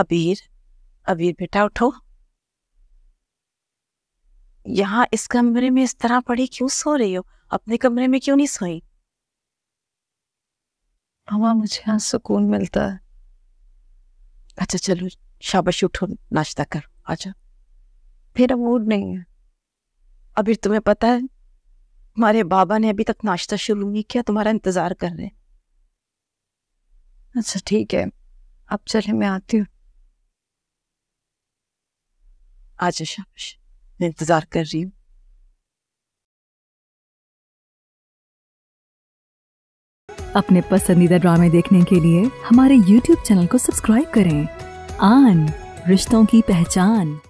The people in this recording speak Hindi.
अबीर अबीर बेटा उठो यहां इस कमरे में इस तरह पड़ी क्यों सो रही हो अपने कमरे में क्यों नहीं सोई हवा मुझे यहां सुकून मिलता है अच्छा चलो शाबाश उठो नाश्ता करो अच्छा मेरा मूड नहीं है अभी तुम्हें पता है तुम्हारे बाबा ने अभी तक नाश्ता शुरू नहीं किया तुम्हारा इंतजार कर रहे अच्छा ठीक है अब चले मैं आती हूँ आज शाबाश मैं इंतज़ार कर रही हूँ अपने पसंदीदा ड्रामे देखने के लिए हमारे YouTube चैनल को सब्सक्राइब करें आन रिश्तों की पहचान